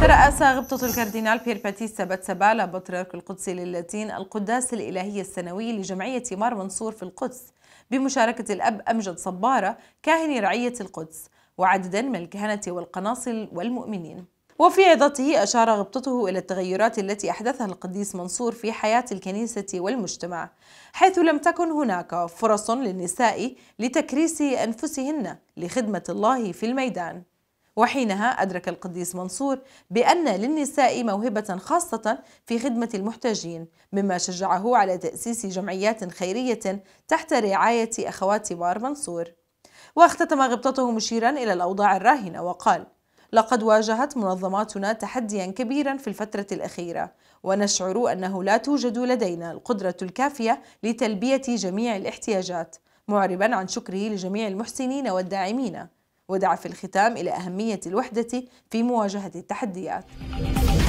ترأس غبطة الكاردينال بيير باتيستا باتسابالا بطريرك القدسي للاتين القداس الإلهي السنوي لجمعية مار منصور في القدس بمشاركة الأب أمجد صبارة كاهن رعية القدس وعددا من الكهنة والقناصل والمؤمنين وفي عظته أشار غبطته إلى التغيرات التي أحدثها القديس منصور في حياة الكنيسة والمجتمع حيث لم تكن هناك فرص للنساء لتكريس أنفسهن لخدمة الله في الميدان وحينها أدرك القديس منصور بأن للنساء موهبة خاصة في خدمة المحتاجين، مما شجعه على تأسيس جمعيات خيرية تحت رعاية أخوات بار منصور. واختتم غبطته مشيرا إلى الأوضاع الراهنة وقال: لقد واجهت منظماتنا تحديا كبيرا في الفترة الأخيرة، ونشعر أنه لا توجد لدينا القدرة الكافية لتلبية جميع الاحتياجات، معربا عن شكره لجميع المحسنين والداعمين. ودعا في الختام إلى أهمية الوحدة في مواجهة التحديات